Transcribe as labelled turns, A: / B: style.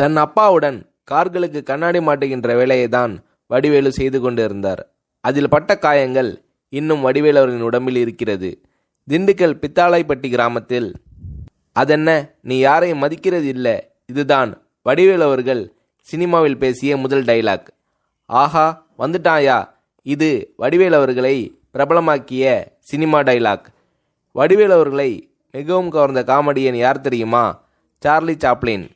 A: தன் அப்பாவுடன் கார்களுக்கு கண்ணாடி மாட்டுகின்ற வேலையை தான் வடிவேலு செய்து கொண்டிருந்தார் அதில் பட்ட காயங்கள் இன்னும் வடிவேலவரின் உடம்பில் இருக்கிறது திண்டுக்கல் பித்தாளைப்பட்டி கிராமத்தில் அதென்ன நீ யாரையும் மதிக்கிறது இல்லை இதுதான் வடிவேலவர்கள் சினிமாவில் பேசிய முதல் டைலாக் ஆஹா வந்துட்டாயா இது வடிவேலவர்களை பிரபலமாக்கிய சினிமா டைலாக் வடிவேலவர்களை மிகவும் கவர்ந்த காமெடியன் யார் தெரியுமா சார்லி சாப்ளின்